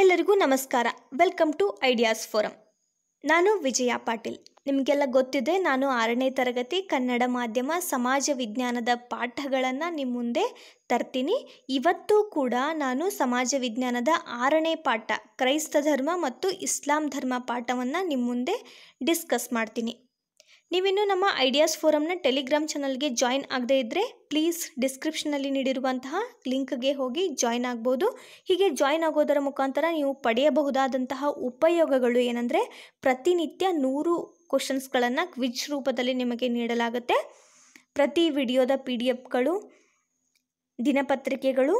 ಎಲ್ಲರಿಗೂ ನಮಸ್ಕಾರ welcome to ideas forum ನಾನು ವಿಜಯ ಪಾಟೀಲ್ ನಿಮಗೆಲ್ಲ ಗೊತ್ತಿದೆ ನಾನು ಆರನೇ ತರಗತಿ ಕನ್ನಡ ಮಾಧ್ಯಮ ಸಮಾಜ ವಿಜ್ಞಾನದ ಪಾಠಗಳನ್ನು ನಿಮ್ಮ ಮುಂದೆ ತರ್ತೀನಿ ಇವತ್ತು ಕೂಡ ನಾನು ಸಮಾಜ ವಿಜ್ಞಾನದ ಆರನೇ ಪಾಠ ಕ್ರೈಸ್ತ ಧರ್ಮ ಮತ್ತು ಇಸ್ಲಾಂ ಧರ್ಮ ಪಾಠವನ್ನು ನಿಮ್ಮ ಮುಂದೆ ಡಿಸ್ಕಸ್ ಮಾಡ್ತೀನಿ ನೀವಿನ್ನು ನಮ್ಮ ಐಡಿಯಾಸ್ ಫೋರಮ್ನ ಟೆಲಿಗ್ರಾಮ್ ಚಾನಲ್ಗೆ ಜಾಯಿನ್ ಆಗದೇ ಇದ್ದರೆ ಪ್ಲೀಸ್ ಡಿಸ್ಕ್ರಿಪ್ಷನಲ್ಲಿ ನೀಡಿರುವಂತಹ ಲಿಂಕ್ಗೆ ಹೋಗಿ ಜಾಯಿನ್ ಆಗ್ಬೋದು ಹೀಗೆ ಜಾಯಿನ್ ಆಗೋದರ ಮುಖಾಂತರ ನೀವು ಪಡೆಯಬಹುದಾದಂತಹ ಉಪಯೋಗಗಳು ಏನಂದರೆ ಪ್ರತಿನಿತ್ಯ ನೂರು ಕ್ವಶನ್ಸ್ಗಳನ್ನು ಕ್ವಿಜ್ ರೂಪದಲ್ಲಿ ನಿಮಗೆ ನೀಡಲಾಗುತ್ತೆ ಪ್ರತಿ ವಿಡಿಯೋದ ಪಿ ಡಿ ಎಫ್ಗಳು ದಿನಪತ್ರಿಕೆಗಳು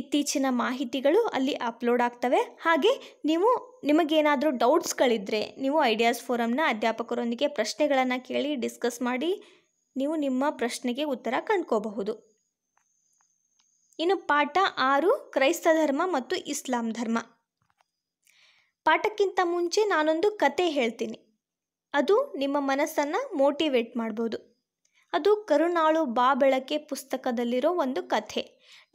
ಇತ್ತೀಚಿನ ಮಾಹಿತಿಗಳು ಅಲ್ಲಿ ಅಪ್ಲೋಡ್ ಆಗ್ತವೆ ಹಾಗೆ ನೀವು ನಿಮಗೇನಾದರೂ ಡೌಟ್ಸ್ಗಳಿದ್ರೆ ನೀವು ಐಡಿಯಾಸ್ ಫೋರಮ್ನ ಅಧ್ಯಾಪಕರೊಂದಿಗೆ ಪ್ರಶ್ನೆಗಳನ್ನು ಕೇಳಿ ಡಿಸ್ಕಸ್ ಮಾಡಿ ನೀವು ನಿಮ್ಮ ಪ್ರಶ್ನೆಗೆ ಉತ್ತರ ಕಂಡ್ಕೋಬಹುದು ಇನ್ನು ಪಾಠ ಆರು ಕ್ರೈಸ್ತ ಧರ್ಮ ಮತ್ತು ಇಸ್ಲಾಂ ಧರ್ಮ ಪಾಠಕ್ಕಿಂತ ಮುಂಚೆ ನಾನೊಂದು ಕತೆ ಹೇಳ್ತೀನಿ ಅದು ನಿಮ್ಮ ಮನಸ್ಸನ್ನು ಮೋಟಿವೇಟ್ ಮಾಡ್ಬೋದು ಅದು ಕರುಣಾಳು ಬಾ ಬೆಳಕೆ ಪುಸ್ತಕದಲ್ಲಿರೋ ಒಂದು ಕಥೆ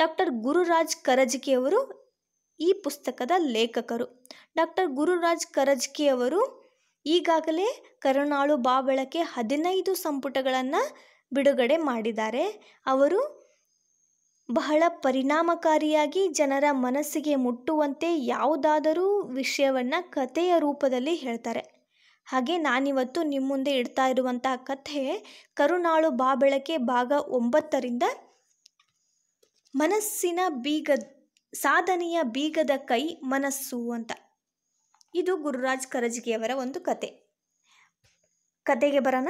ಡಾಕ್ಟರ್ ಗುರುರಾಜ್ ಕರಜ್ಕಿಯವರು ಈ ಪುಸ್ತಕದ ಲೇಖಕರು ಡಾಕ್ಟರ್ ಗುರುರಾಜ್ ಕರಜ್ಕಿಯವರು ಈಗಾಗಲೇ ಕರುಣಾಳು ಬಾ ಬೆಳಕೆ ಹದಿನೈದು ಸಂಪುಟಗಳನ್ನು ಬಿಡುಗಡೆ ಮಾಡಿದ್ದಾರೆ ಅವರು ಬಹಳ ಪರಿಣಾಮಕಾರಿಯಾಗಿ ಜನರ ಮನಸ್ಸಿಗೆ ಮುಟ್ಟುವಂತೆ ಯಾವುದಾದರೂ ವಿಷಯವನ್ನು ಕಥೆಯ ರೂಪದಲ್ಲಿ ಹೇಳ್ತಾರೆ ಹಾಗೆ ನಾನಿವತ್ತು ನಿಮ್ಮ ಮುಂದೆ ಇಡ್ತಾ ಇರುವಂತಹ ಕಥೆ ಕರುನಾಳು ಬಾ ಬೆಳಕೆ ಭಾಗ ಒಂಬತ್ತರಿಂದ ಮನಸ್ಸಿನ ಬೀಗ ಸಾಧನೆಯ ಬೀಗದ ಕೈ ಮನಸ್ಸು ಅಂತ ಇದು ಗುರುರಾಜ್ ಕರಜ್ಗಿಯವರ ಒಂದು ಕತೆ ಕತೆಗೆ ಬರೋಣ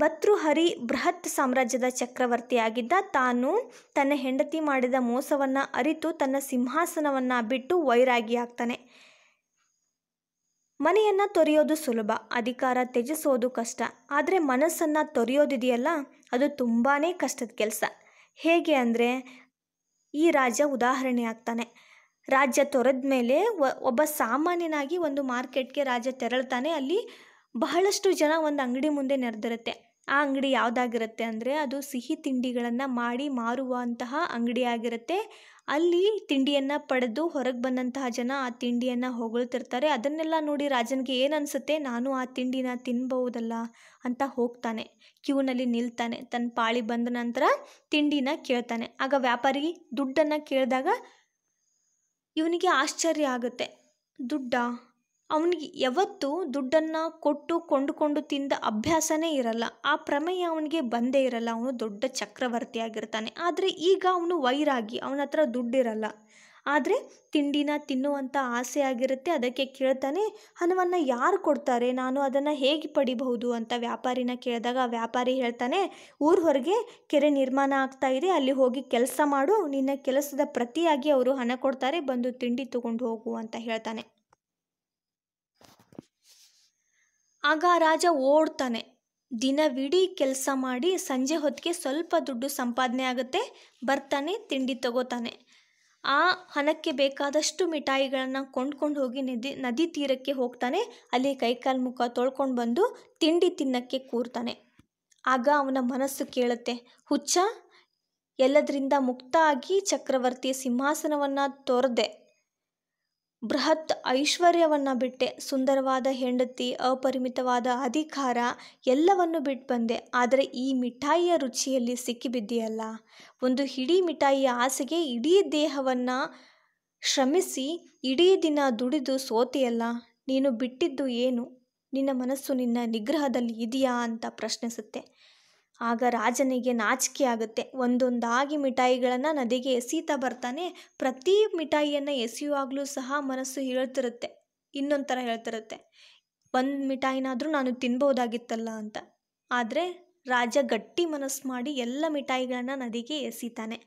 ಭತೃಹರಿ ಬೃಹತ್ ಸಾಮ್ರಾಜ್ಯದ ಚಕ್ರವರ್ತಿಯಾಗಿದ್ದ ತಾನು ತನ್ನ ಹೆಂಡತಿ ಮಾಡಿದ ಮೋಸವನ್ನು ಅರಿತು ತನ್ನ ಸಿಂಹಾಸನವನ್ನು ಬಿಟ್ಟು ವೈರಾಗಿ ಆಗ್ತಾನೆ ಮನೆಯನ್ನು ತೊರೆಯೋದು ಸುಲಭ ಅಧಿಕಾರ ತ್ಯಜಿಸೋದು ಕಷ್ಟ ಆದರೆ ಮನಸ್ಸನ್ನು ತೊರೆಯೋದಿದೆಯಲ್ಲ ಅದು ತುಂಬಾ ಕಷ್ಟದ ಕೆಲಸ ಹೇಗೆ ಅಂದರೆ ಈ ರಾಜ ಉದಾಹರಣೆ ಆಗ್ತಾನೆ ರಾಜ್ಯ ತೊರೆದ ಮೇಲೆ ಒಬ್ಬ ಸಾಮಾನ್ಯನಾಗಿ ಒಂದು ಮಾರ್ಕೆಟ್ಗೆ ರಾಜ ತೆರಳ್ತಾನೆ ಅಲ್ಲಿ ಬಹಳಷ್ಟು ಜನ ಒಂದು ಅಂಗಡಿ ಮುಂದೆ ನೆರೆದಿರುತ್ತೆ ಆ ಅಂಗಡಿ ಯಾವುದಾಗಿರುತ್ತೆ ಅಂದರೆ ಅದು ಸಿಹಿ ತಿಂಡಿಗಳನ್ನು ಮಾಡಿ ಮಾರುವಂತಹ ಅಂಗಡಿಯಾಗಿರುತ್ತೆ ಅಲ್ಲಿ ತಿಂಡಿಯನ್ನು ಪಡೆದು ಹೊರಗೆ ಬಂದಂತಹ ಜನ ಆ ತಿಂಡಿಯನ್ನು ಹೊಗಳ್ತಿರ್ತಾರೆ ಅದನ್ನೆಲ್ಲ ನೋಡಿ ರಾಜನಿಗೆ ಏನು ಅನಿಸುತ್ತೆ ನಾನು ಆ ತಿಂಡಿನ ತಿನ್ಬಹುದಲ್ಲ ಅಂತ ಹೋಗ್ತಾನೆ ಕ್ಯೂನಲ್ಲಿ ನಿಲ್ತಾನೆ ತನ್ನ ಪಾಳಿ ಬಂದ ನಂತರ ತಿಂಡಿನ ಕೇಳ್ತಾನೆ ಆಗ ವ್ಯಾಪಾರಿ ದುಡ್ಡನ್ನು ಕೇಳಿದಾಗ ಇವನಿಗೆ ಆಶ್ಚರ್ಯ ಆಗುತ್ತೆ ದುಡ್ಡಾ ಅವನಿಗೆ ಯಾವತ್ತೂ ದುಡ್ಡನ್ನು ಕೊಟ್ಟು ಕೊಂಡುಕೊಂಡು ತಿಂದ ಅಭ್ಯಾಸನೇ ಇರಲ್ಲ ಆ ಪ್ರಮೇಯ ಅವನಿಗೆ ಬಂದೇ ಇರಲ್ಲ ಅವನು ದೊಡ್ಡ ಚಕ್ರವರ್ತಿ ಆಗಿರ್ತಾನೆ ಆದರೆ ಈಗ ಅವನು ವೈರಾಗಿ ಅವನ ಹತ್ರ ದುಡ್ಡಿರಲ್ಲ ಆದರೆ ತಿಂಡಿನ ತಿನ್ನುವಂಥ ಆಸೆ ಆಗಿರುತ್ತೆ ಅದಕ್ಕೆ ಕೇಳ್ತಾನೆ ಹಣವನ್ನು ಯಾರು ಕೊಡ್ತಾರೆ ನಾನು ಅದನ್ನು ಹೇಗೆ ಪಡಿಬಹುದು ಅಂತ ವ್ಯಾಪಾರಿನ ಕೇಳಿದಾಗ ವ್ಯಾಪಾರಿ ಹೇಳ್ತಾನೆ ಊರ ಹೊರಗೆ ಕೆರೆ ನಿರ್ಮಾಣ ಆಗ್ತಾ ಇದೆ ಅಲ್ಲಿ ಹೋಗಿ ಕೆಲಸ ಮಾಡು ನಿನ್ನ ಕೆಲಸದ ಪ್ರತಿಯಾಗಿ ಅವರು ಹಣ ಕೊಡ್ತಾರೆ ಬಂದು ತಿಂಡಿ ತಗೊಂಡು ಹೋಗು ಅಂತ ಹೇಳ್ತಾನೆ ಆಗ ರಾಜ ಓಡ್ತಾನೆ ದಿನವಿಡೀ ಕೆಲಸ ಮಾಡಿ ಸಂಜೆ ಹೊತ್ತಿಗೆ ಸ್ವಲ್ಪ ದುಡ್ಡು ಸಂಪಾದನೆ ಆಗುತ್ತೆ ಬರ್ತಾನೆ ತಿಂಡಿ ತಗೋತಾನೆ ಆ ಹಣಕ್ಕೆ ಬೇಕಾದಷ್ಟು ಮಿಠಾಯಿಗಳನ್ನು ಕೊಂಡ್ಕೊಂಡು ಹೋಗಿ ನದಿ ನದಿ ತೀರಕ್ಕೆ ಹೋಗ್ತಾನೆ ಅಲ್ಲಿ ಕೈಕಾಲು ಮುಖ ತೊಳ್ಕೊಂಡು ಬಂದು ತಿಂಡಿ ತಿನ್ನಕ್ಕೆ ಕೂರ್ತಾನೆ ಆಗ ಅವನ ಮನಸ್ಸು ಕೇಳುತ್ತೆ ಹುಚ್ಚ ಎಲ್ಲದರಿಂದ ಮುಕ್ತ ಆಗಿ ಚಕ್ರವರ್ತಿಯ ಸಿಂಹಾಸನವನ್ನು ತೊರೆದೆ ಬೃಹತ್ ಐಶ್ವರ್ಯವನ್ನು ಬಿಟ್ಟೆ ಸುಂದರವಾದ ಹೆಂಡತಿ ಅಪರಿಮಿತವಾದ ಅಧಿಕಾರ ಎಲ್ಲವನ್ನು ಬಿಟ್ಟು ಬಂದೆ ಆದರೆ ಈ ಮಿಠಾಯಿಯ ರುಚಿಯಲ್ಲಿ ಸಿಕ್ಕಿಬಿದ್ದೀಯಲ್ಲ ಒಂದು ಇಡೀ ಮಿಠಾಯಿಯ ಆಸೆಗೆ ಇಡೀ ದೇಹವನ್ನು ಶ್ರಮಿಸಿ ಇಡೀ ದಿನ ದುಡಿದು ಸೋತಿಯಲ್ಲ ನೀನು ಬಿಟ್ಟಿದ್ದು ಏನು ನಿನ್ನ ಮನಸ್ಸು ನಿನ್ನ ನಿಗ್ರಹದಲ್ಲಿ ಇದೆಯಾ ಅಂತ ಪ್ರಶ್ನಿಸುತ್ತೆ ಆಗ ರಾಜನಿಗೆ ನಾಚಿಕೆ ಆಗುತ್ತೆ ಒಂದೊಂದಾಗಿ ಮಿಠಾಯಿಗಳನ್ನು ನದಿಗೆ ಎಸೀತಾ ಬರ್ತಾನೆ ಪ್ರತಿ ಮಿಠಾಯಿಯನ್ನು ಎಸೆಯುವಾಗಲೂ ಸಹ ಮನಸ್ಸು ಹೇಳ್ತಿರುತ್ತೆ ಇನ್ನೊಂಥರ ಹೇಳ್ತಿರುತ್ತೆ ಒಂದು ಮಿಠಾಯಿನಾದರೂ ನಾನು ತಿನ್ಬೋದಾಗಿತ್ತಲ್ಲ ಅಂತ ಆದರೆ ರಾಜ ಗಟ್ಟಿ ಮನಸ್ಸು ಮಾಡಿ ಎಲ್ಲ ಮಿಠಾಯಿಗಳನ್ನು ನದಿಗೆ ಎಸಿತಾನೆ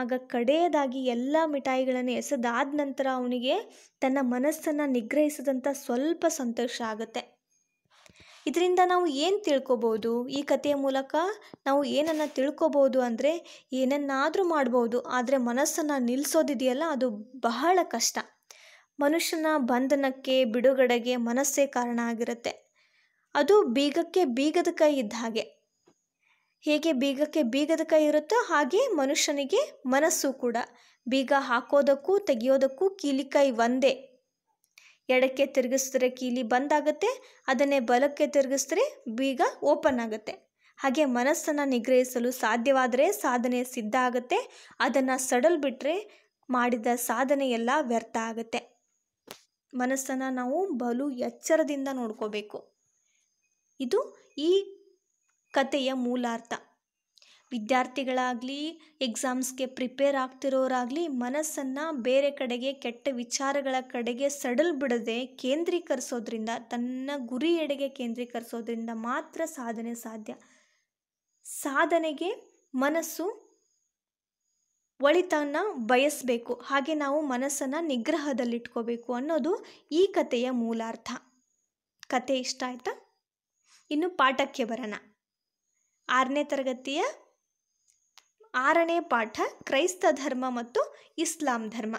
ಆಗ ಕಡೆಯದಾಗಿ ಎಲ್ಲ ಮಿಠಾಯಿಗಳನ್ನು ಎಸೆದಾದ ನಂತರ ಅವನಿಗೆ ತನ್ನ ಮನಸ್ಸನ್ನು ನಿಗ್ರಹಿಸಿದಂಥ ಸ್ವಲ್ಪ ಸಂತೋಷ ಆಗುತ್ತೆ ಇದರಿಂದ ನಾವು ಏನು ತಿಳ್ಕೊಬೋದು ಈ ಕಥೆಯ ಮೂಲಕ ನಾವು ಏನನ್ನು ತಿಳ್ಕೊಬೋದು ಅಂದರೆ ಏನನ್ನಾದರೂ ಮಾಡ್ಬೋದು ಆದರೆ ಮನಸ್ಸನ್ನು ನಿಲ್ಲಿಸೋದಿದೆಯಲ್ಲ ಅದು ಬಹಳ ಕಷ್ಟ ಮನುಷ್ಯನ ಬಂಧನಕ್ಕೆ ಬಿಡುಗಡೆಗೆ ಮನಸ್ಸೇ ಕಾರಣ ಆಗಿರುತ್ತೆ ಅದು ಬೀಗಕ್ಕೆ ಬೀಗದ ಕೈ ಇದ್ದ ಹಾಗೆ ಹೇಗೆ ಬೀಗಕ್ಕೆ ಬೀಗದ ಕೈ ಇರುತ್ತೋ ಹಾಗೆ ಮನುಷ್ಯನಿಗೆ ಮನಸ್ಸು ಕೂಡ ಬೀಗ ಹಾಕೋದಕ್ಕೂ ತೆಗೆಯೋದಕ್ಕೂ ಕೀಲಿಕೈ ಒಂದೇ ಎಡಕ್ಕೆ ತಿರುಗಿಸಿದ್ರೆ ಕೀಲಿ ಬಂದಾಗುತ್ತೆ ಅದನ್ನೇ ಬಲಕ್ಕೆ ತಿರುಗಿಸಿದ್ರೆ ಬೀಗ ಓಪನ್ ಆಗುತ್ತೆ ಹಾಗೆ ಮನಸ್ಸನ್ನು ನಿಗ್ರಹಿಸಲು ಸಾಧ್ಯವಾದರೆ ಸಾಧನೆ ಸಿದ್ಧ ಆಗುತ್ತೆ ಅದನ್ನು ಸಡಲ್ ಬಿಟ್ಟರೆ ಮಾಡಿದ ಸಾಧನೆ ಎಲ್ಲ ವ್ಯರ್ಥ ಆಗುತ್ತೆ ಮನಸ್ಸನ್ನು ನಾವು ಬಲು ಎಚ್ಚರದಿಂದ ನೋಡ್ಕೋಬೇಕು ಇದು ಈ ಕಥೆಯ ಮೂಲಾರ್ಥ ವಿದ್ಯಾರ್ಥಿಗಳಾಗಲಿ ಎಕ್ಸಾಮ್ಸ್ಗೆ ಪ್ರಿಪೇರ್ ಆಗ್ತಿರೋರಾಗಲಿ ಮನಸ್ಸನ್ನು ಬೇರೆ ಕಡೆಗೆ ಕೆಟ್ಟ ವಿಚಾರಗಳ ಕಡೆಗೆ ಸಡಲ್ ಬಿಡದೆ ಕೇಂದ್ರೀಕರಿಸೋದ್ರಿಂದ ತನ್ನ ಗುರಿಯೆಡೆಗೆ ಕೇಂದ್ರೀಕರಿಸೋದ್ರಿಂದ ಮಾತ್ರ ಸಾಧನೆ ಸಾಧ್ಯ ಸಾಧನೆಗೆ ಮನಸ್ಸು ಒಳಿತನ ಬಯಸಬೇಕು ಹಾಗೆ ನಾವು ಮನಸ್ಸನ್ನು ನಿಗ್ರಹದಲ್ಲಿಟ್ಕೋಬೇಕು ಅನ್ನೋದು ಈ ಕಥೆಯ ಮೂಲಾರ್ಥ ಕತೆ ಇಷ್ಟ ಆಯಿತಾ ಇನ್ನು ಪಾಠಕ್ಕೆ ಬರೋಣ ಆರನೇ ತರಗತಿಯ ಆರನೇ ಪಾಠ ಕ್ರೈಸ್ತ ಧರ್ಮ ಮತ್ತು ಇಸ್ಲಾಂ ಧರ್ಮ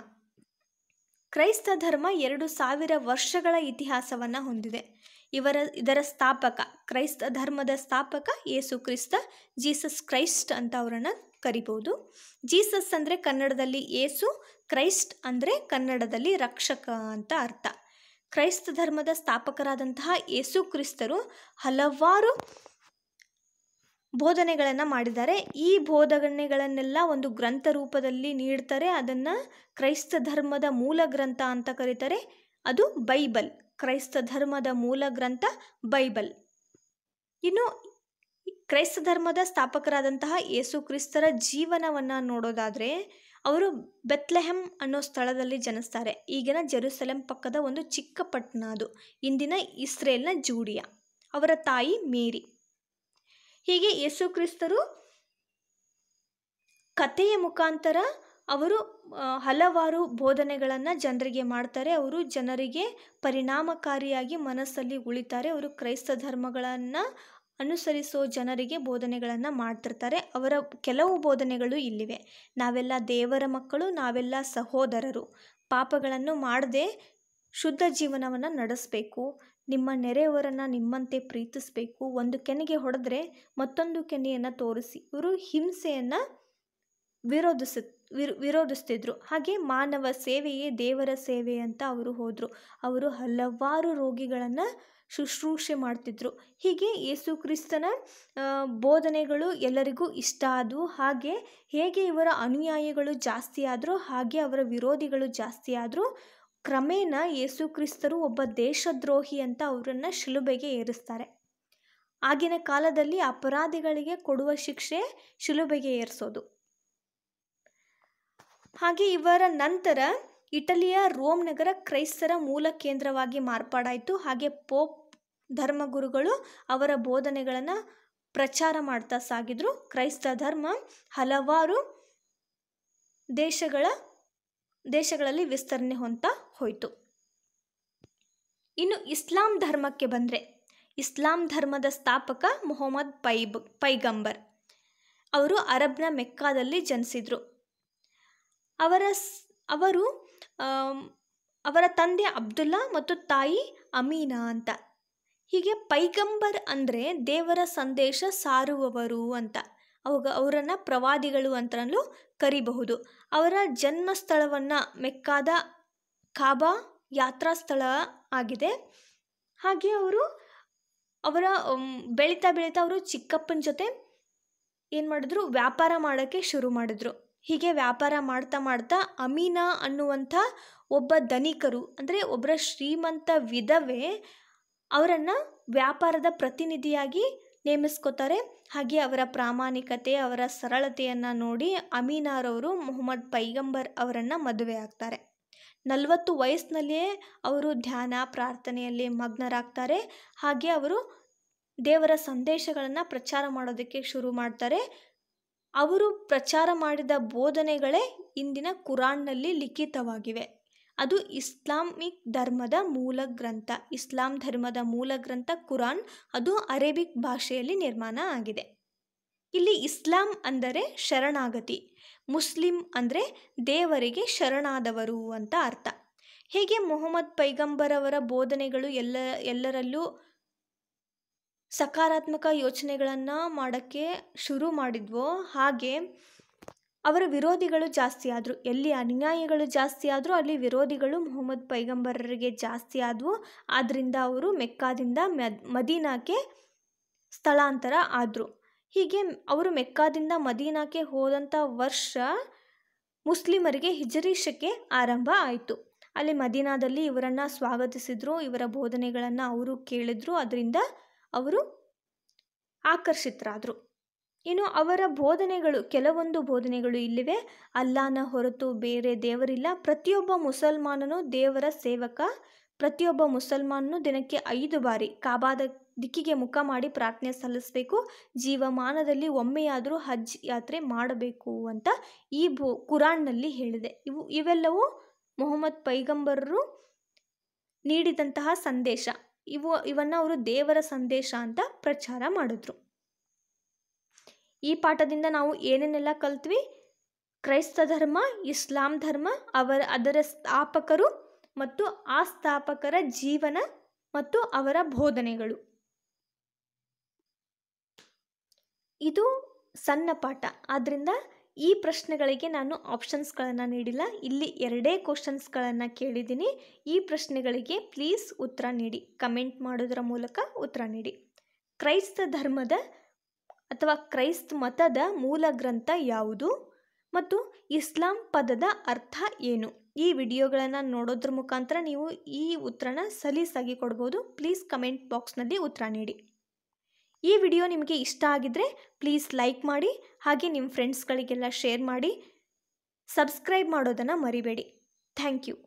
ಕ್ರೈಸ್ತ ಧರ್ಮ ಎರಡು ಸಾವಿರ ವರ್ಷಗಳ ಇತಿಹಾಸವನ್ನು ಹೊಂದಿದೆ ಇವರ ಇದರ ಸ್ಥಾಪಕ ಕ್ರೈಸ್ತ ಧರ್ಮದ ಸ್ಥಾಪಕ ಯೇಸು ಕ್ರಿಸ್ತ ಜೀಸಸ್ ಕ್ರೈಸ್ಟ್ ಅಂತ ಅವರನ್ನು ಕರಿಬೋದು ಜೀಸಸ್ ಅಂದರೆ ಕನ್ನಡದಲ್ಲಿ ಏಸು ಕ್ರೈಸ್ಟ್ ಅಂದರೆ ಕನ್ನಡದಲ್ಲಿ ರಕ್ಷಕ ಅಂತ ಅರ್ಥ ಕ್ರೈಸ್ತ ಧರ್ಮದ ಸ್ಥಾಪಕರಾದಂತಹ ಯೇಸು ಕ್ರಿಸ್ತರು ಹಲವಾರು ಬೋಧನೆಗಳನ್ನು ಮಾಡಿದ್ದಾರೆ ಈ ಬೋಧನೆಗಳನ್ನೆಲ್ಲ ಒಂದು ಗ್ರಂಥ ರೂಪದಲ್ಲಿ ನೀಡ್ತಾರೆ ಅದನ್ನು ಕ್ರೈಸ್ತ ಧರ್ಮದ ಮೂಲ ಗ್ರಂಥ ಅಂತ ಕರೀತಾರೆ ಅದು ಬೈಬಲ್ ಕ್ರೈಸ್ತ ಧರ್ಮದ ಮೂಲ ಗ್ರಂಥ ಬೈಬಲ್ ಇನ್ನು ಕ್ರೈಸ್ತ ಧರ್ಮದ ಸ್ಥಾಪಕರಾದಂತಹ ಯೇಸು ಕ್ರಿಸ್ತರ ಜೀವನವನ್ನು ನೋಡೋದಾದರೆ ಅವರು ಬೆತ್ಲೆಹೆಮ್ ಅನ್ನೋ ಸ್ಥಳದಲ್ಲಿ ಜನಿಸ್ತಾರೆ ಈಗಿನ ಜೆರುಸಲಂ ಪಕ್ಕದ ಒಂದು ಚಿಕ್ಕ ಪಟ್ಟಣ ಅದು ಇಂದಿನ ಇಸ್ರೇಲ್ನ ಜೂಡಿಯ ಅವರ ತಾಯಿ ಮೇರಿ ಹೀಗೆ ಯೇಸು ಕ್ರಿಸ್ತರು ಕಥೆಯ ಮುಖಾಂತರ ಅವರು ಹಲವಾರು ಬೋಧನೆಗಳನ್ನು ಜನರಿಗೆ ಮಾಡ್ತಾರೆ ಅವರು ಜನರಿಗೆ ಪರಿಣಾಮಕಾರಿಯಾಗಿ ಮನಸ್ಸಲ್ಲಿ ಉಳಿತಾರೆ ಅವರು ಕ್ರೈಸ್ತ ಧರ್ಮಗಳನ್ನು ಅನುಸರಿಸೋ ಜನರಿಗೆ ಬೋಧನೆಗಳನ್ನು ಮಾಡ್ತಿರ್ತಾರೆ ಅವರ ಕೆಲವು ಬೋಧನೆಗಳು ಇಲ್ಲಿವೆ ನಾವೆಲ್ಲ ದೇವರ ಮಕ್ಕಳು ನಾವೆಲ್ಲ ಸಹೋದರರು ಪಾಪಗಳನ್ನು ಮಾಡದೆ ಶುದ್ಧ ಜೀವನವನ್ನು ನಡೆಸಬೇಕು ನಿಮ್ಮ ನೆರೆಯವರನ್ನು ನಿಮ್ಮಂತೆ ಪ್ರೀತಿಸಬೇಕು ಒಂದು ಕೆನೆಗೆ ಹೊಡೆದ್ರೆ ಮತ್ತೊಂದು ಕೆನೆಯನ್ನು ತೋರಿಸಿ ಇವರು ಹಿಂಸೆಯನ್ನು ವಿರೋಧಿಸ ವಿರೋಧಿಸ್ತಿದ್ರು ಹಾಗೆ ಮಾನವ ಸೇವೆಯೇ ದೇವರ ಸೇವೆ ಅಂತ ಅವರು ಹೋದರು ಅವರು ಹಲವಾರು ರೋಗಿಗಳನ್ನು ಶುಶ್ರೂಷೆ ಮಾಡ್ತಿದ್ರು ಹೀಗೆ ಯೇಸು ಕ್ರಿಸ್ತನ ಬೋಧನೆಗಳು ಎಲ್ಲರಿಗೂ ಇಷ್ಟ ಆದವು ಹಾಗೆ ಹೇಗೆ ಇವರ ಅನುಯಾಯಿಗಳು ಜಾಸ್ತಿ ಆದರೂ ಹಾಗೆ ಅವರ ವಿರೋಧಿಗಳು ಜಾಸ್ತಿ ಆದರೂ ಕ್ರಮೇಣ ಕ್ರಿಸ್ತರು ಒಬ್ಬ ದೇಶದ್ರೋಹಿ ಅಂತ ಅವರನ್ನು ಶಿಲುಬೆಗೆ ಏರಿಸ್ತಾರೆ ಆಗಿನ ಕಾಲದಲ್ಲಿ ಅಪರಾಧಿಗಳಿಗೆ ಕೊಡುವ ಶಿಕ್ಷೆ ಶಿಲುಬೆಗೆ ಏರಿಸೋದು ಹಾಗೆ ಇವರ ನಂತರ ಇಟಲಿಯ ರೋಮ್ ನಗರ ಕ್ರೈಸ್ತರ ಮೂಲ ಕೇಂದ್ರವಾಗಿ ಮಾರ್ಪಾಡಾಯಿತು ಹಾಗೆ ಪೋಪ್ ಧರ್ಮಗುರುಗಳು ಅವರ ಬೋಧನೆಗಳನ್ನು ಪ್ರಚಾರ ಮಾಡ್ತಾ ಸಾಗಿದ್ರು ಕ್ರೈಸ್ತ ಧರ್ಮ ಹಲವಾರು ದೇಶಗಳ ದೇಶಗಳಲ್ಲಿ ವಿಸ್ತರಣೆ ಹೊಂತ ಹೋಯಿತು ಇನ್ನು ಇಸ್ಲಾಂ ಧರ್ಮಕ್ಕೆ ಬಂದರೆ ಇಸ್ಲಾಂ ಧರ್ಮದ ಸ್ಥಾಪಕ ಮೊಹಮ್ಮದ್ ಪೈಬ್ ಪೈಗಂಬರ್ ಅವರು ಅರಬ್ನ ಮೆಕ್ಕಾದಲ್ಲಿ ಜನಿಸಿದರು ಅವರ ಅವರು ಅವರ ತಂದೆ ಅಬ್ದುಲ್ಲಾ ಮತ್ತು ತಾಯಿ ಅಮೀನಾ ಅಂತ ಹೀಗೆ ಪೈಗಂಬರ್ ಅಂದರೆ ದೇವರ ಸಂದೇಶ ಸಾರುವವರು ಅಂತ ಅವಾಗ ಅವರನ್ನು ಪ್ರವಾದಿಗಳು ಅಂತಲೂ ಕರಿಬಹುದು ಅವರ ಜನ್ಮಸ್ಥಳವನ್ನು ಮೆಕ್ಕಾದ ಕಾಬಾ ಯಾತ್ರಾ ಸ್ಥಳ ಆಗಿದೆ ಹಾಗೆ ಅವರು ಅವರ ಬೆಳೀತಾ ಬೆಳೀತಾ ಅವರು ಚಿಕ್ಕಪ್ಪನ ಜೊತೆ ಏನು ಮಾಡಿದ್ರು ವ್ಯಾಪಾರ ಮಾಡೋಕ್ಕೆ ಶುರು ಮಾಡಿದ್ರು ಹೀಗೆ ವ್ಯಾಪಾರ ಮಾಡ್ತಾ ಮಾಡ್ತಾ ಅಮೀನಾ ಅನ್ನುವಂಥ ಒಬ್ಬ ಧನಿಕರು ಅಂದರೆ ಒಬ್ಬರ ಶ್ರೀಮಂತ ವಿಧವೆ ಅವರನ್ನು ವ್ಯಾಪಾರದ ಪ್ರತಿನಿಧಿಯಾಗಿ ನೇಮಿಸ್ಕೋತಾರೆ ಹಾಗೆ ಅವರ ಪ್ರಾಮಾಣಿಕತೆ ಅವರ ಸರಳತೆಯನ್ನು ನೋಡಿ ಅಮೀನಾರವರು ಮೊಹಮ್ಮದ್ ಪೈಗಂಬರ್ ಅವರನ್ನು ಮದುವೆ ಆಗ್ತಾರೆ ನಲವತ್ತು ವಯಸ್ಸಿನಲ್ಲಿಯೇ ಅವರು ಧ್ಯಾನ ಪ್ರಾರ್ಥನೆಯಲ್ಲಿ ಮಗ್ನರಾಗ್ತಾರೆ ಹಾಗೆ ಅವರು ದೇವರ ಸಂದೇಶಗಳನ್ನು ಪ್ರಚಾರ ಮಾಡೋದಕ್ಕೆ ಶುರು ಮಾಡ್ತಾರೆ ಅವರು ಪ್ರಚಾರ ಮಾಡಿದ ಬೋಧನೆಗಳೇ ಇಂದಿನ ಕುರಾನ್ನಲ್ಲಿ ಲಿಖಿತವಾಗಿವೆ ಅದು ಇಸ್ಲಾಮಿಕ್ ಧರ್ಮದ ಮೂಲ ಗ್ರಂಥ ಇಸ್ಲಾಂ ಧರ್ಮದ ಮೂಲ ಗ್ರಂಥ ಕುರಾನ್ ಅದು ಅರೇಬಿಕ್ ಭಾಷೆಯಲ್ಲಿ ನಿರ್ಮಾಣ ಆಗಿದೆ ಇಲ್ಲಿ ಇಸ್ಲಾಂ ಅಂದರೆ ಶರಣಾಗತಿ ಮುಸ್ಲಿಂ ಅಂದರೆ ದೇವರಿಗೆ ಶರಣಾದವರು ಅಂತ ಅರ್ಥ ಹೇಗೆ ಮೊಹಮ್ಮದ್ ಪೈಗಂಬರವರ ಬೋಧನೆಗಳು ಎಲ್ಲ ಎಲ್ಲರಲ್ಲೂ ಸಕಾರಾತ್ಮಕ ಯೋಚನೆಗಳನ್ನು ಮಾಡೋಕ್ಕೆ ಶುರು ಮಾಡಿದ್ವೋ ಹಾಗೆ ಅವರ ವಿರೋಧಿಗಳು ಜಾಸ್ತಿ ಆದರು ಎಲ್ಲಿ ಅನುಯಾಯಿಗಳು ಜಾಸ್ತಿ ಆದರೂ ಅಲ್ಲಿ ವಿರೋಧಿಗಳು ಮೊಹಮ್ಮದ್ ಪೈಗಂಬರರಿಗೆ ಜಾಸ್ತಿ ಆದವು ಆದ್ದರಿಂದ ಅವರು ಮೆಕ್ಕಾದಿಂದ ಮದೀನಾಕ್ಕೆ ಸ್ಥಳಾಂತರ ಆದರು ಹೀಗೆ ಅವರು ಮೆಕ್ಕಾದಿಂದ ಮದೀನಾಕ್ಕೆ ಹೋದಂಥ ವರ್ಷ ಮುಸ್ಲಿಮರಿಗೆ ಹಿಜರೀಶಕ್ಕೆ ಆರಂಭ ಆಯಿತು ಅಲ್ಲಿ ಮದೀನಾದಲ್ಲಿ ಇವರನ್ನು ಸ್ವಾಗತಿಸಿದರು ಇವರ ಬೋಧನೆಗಳನ್ನು ಅವರು ಕೇಳಿದ್ರು ಅದರಿಂದ ಅವರು ಆಕರ್ಷಿತರಾದರು ಇನ್ನು ಅವರ ಬೋಧನೆಗಳು ಕೆಲವೊಂದು ಬೋಧನೆಗಳು ಇಲ್ಲಿವೆ ಅಲ್ಲಾನ ಹೊರತು ಬೇರೆ ದೇವರಿಲ್ಲ ಪ್ರತಿಯೊಬ್ಬ ಮುಸಲ್ಮಾನನು ದೇವರ ಸೇವಕ ಪ್ರತಿಯೊಬ್ಬ ಮುಸಲ್ಮಾನನು ದಿನಕ್ಕೆ ಐದು ಬಾರಿ ಕಾಬಾದ ದಿಕ್ಕಿಗೆ ಮುಖ ಮಾಡಿ ಪ್ರಾರ್ಥನೆ ಸಲ್ಲಿಸಬೇಕು ಜೀವಮಾನದಲ್ಲಿ ಒಮ್ಮೆಯಾದರೂ ಹಜ್ ಯಾತ್ರೆ ಮಾಡಬೇಕು ಅಂತ ಈ ಬೋ ಕುರಾನ್ನಲ್ಲಿ ಹೇಳಿದೆ ಇವು ಇವೆಲ್ಲವೂ ಮೊಹಮ್ಮದ್ ಪೈಗಂಬರರು ನೀಡಿದಂತಹ ಸಂದೇಶ ಇವು ಇವನ್ನು ಅವರು ದೇವರ ಸಂದೇಶ ಅಂತ ಪ್ರಚಾರ ಮಾಡಿದ್ರು ಈ ಪಾಠದಿಂದ ನಾವು ಏನೇನೆಲ್ಲ ಕಲ್ತ್ವಿ ಕ್ರೈಸ್ತ ಧರ್ಮ ಇಸ್ಲಾಂ ಧರ್ಮ ಅವರ ಅದರ ಸ್ಥಾಪಕರು ಮತ್ತು ಆ ಸ್ಥಾಪಕರ ಜೀವನ ಮತ್ತು ಅವರ ಬೋಧನೆಗಳು ಇದು ಸಣ್ಣ ಪಾಠ ಆದ್ದರಿಂದ ಈ ಪ್ರಶ್ನೆಗಳಿಗೆ ನಾನು ಆಪ್ಷನ್ಸ್ಗಳನ್ನು ನೀಡಿಲ್ಲ ಇಲ್ಲಿ ಎರಡೇ ಕ್ವಶನ್ಸ್ಗಳನ್ನು ಕೇಳಿದ್ದೀನಿ ಈ ಪ್ರಶ್ನೆಗಳಿಗೆ ಪ್ಲೀಸ್ ಉತ್ತರ ನೀಡಿ ಕಮೆಂಟ್ ಮಾಡೋದರ ಮೂಲಕ ಉತ್ತರ ನೀಡಿ ಕ್ರೈಸ್ತ ಧರ್ಮದ ಅಥವಾ ಕ್ರೈಸ್ತ ಮತದ ಮೂಲ ಗ್ರಂಥ ಯಾವುದು ಮತ್ತು ಇಸ್ಲಾಂ ಪದದ ಅರ್ಥ ಏನು ಈ ವಿಡಿಯೋಗಳನ್ನು ನೋಡೋದ್ರ ಮುಖಾಂತರ ನೀವು ಈ ಉತ್ತರನ ಸಲೀಸಾಗಿ ಕೊಡ್ಬೋದು ಪ್ಲೀಸ್ ಕಮೆಂಟ್ ಬಾಕ್ಸ್ನಲ್ಲಿ ಉತ್ತರ ನೀಡಿ ಈ ವಿಡಿಯೋ ನಿಮಗೆ ಇಷ್ಟ ಆಗಿದ್ರೆ ಪ್ಲೀಸ್ ಲೈಕ್ ಮಾಡಿ ಹಾಗೆ ನಿಮ್ಮ ಫ್ರೆಂಡ್ಸ್ಗಳಿಗೆಲ್ಲ ಶೇರ್ ಮಾಡಿ ಸಬ್ಸ್ಕ್ರೈಬ್ ಮಾಡೋದನ್ನು ಮರಿಬೇಡಿ ಥ್ಯಾಂಕ್ ಯು